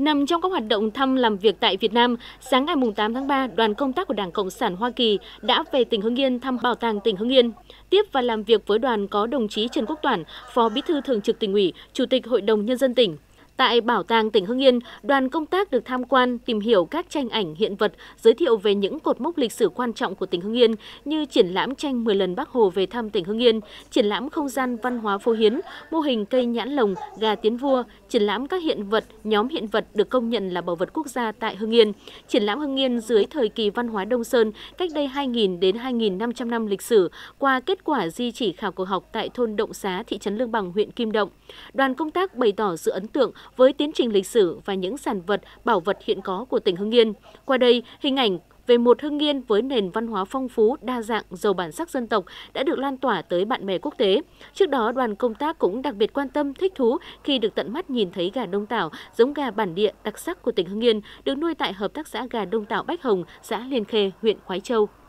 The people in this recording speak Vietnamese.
Nằm trong các hoạt động thăm làm việc tại Việt Nam, sáng ngày 8 tháng 3, đoàn công tác của Đảng Cộng sản Hoa Kỳ đã về tỉnh Hưng Yên thăm Bảo tàng tỉnh Hưng Yên. Tiếp và làm việc với đoàn có đồng chí Trần Quốc Toản, Phó Bí thư Thường trực tỉnh ủy, Chủ tịch Hội đồng Nhân dân tỉnh. Tại Bảo tàng tỉnh Hưng Yên, đoàn công tác được tham quan, tìm hiểu các tranh ảnh hiện vật, giới thiệu về những cột mốc lịch sử quan trọng của tỉnh Hưng Yên như triển lãm tranh 10 lần Bác Hồ về thăm tỉnh Hưng Yên, triển lãm không gian văn hóa phố Hiến, mô hình cây nhãn lồng, gà tiến vua, triển lãm các hiện vật, nhóm hiện vật được công nhận là bảo vật quốc gia tại Hưng Yên. Triển lãm Hưng Yên dưới thời kỳ văn hóa Đông Sơn cách đây 2.000 đến 2.500 năm lịch sử qua kết quả di chỉ khảo cổ học tại thôn Động Xá, thị trấn Lương Bằng, huyện Kim Động. Đoàn công tác bày tỏ sự ấn tượng với tiến trình lịch sử và những sản vật, bảo vật hiện có của tỉnh Hưng Yên. Qua đây, hình ảnh về một Hưng Yên với nền văn hóa phong phú, đa dạng, giàu bản sắc dân tộc đã được lan tỏa tới bạn bè quốc tế. Trước đó, đoàn công tác cũng đặc biệt quan tâm, thích thú khi được tận mắt nhìn thấy gà đông tảo, giống gà bản địa đặc sắc của tỉnh Hưng Yên, được nuôi tại Hợp tác xã Gà Đông Tảo Bách Hồng, xã Liên Khê, huyện Khói Châu,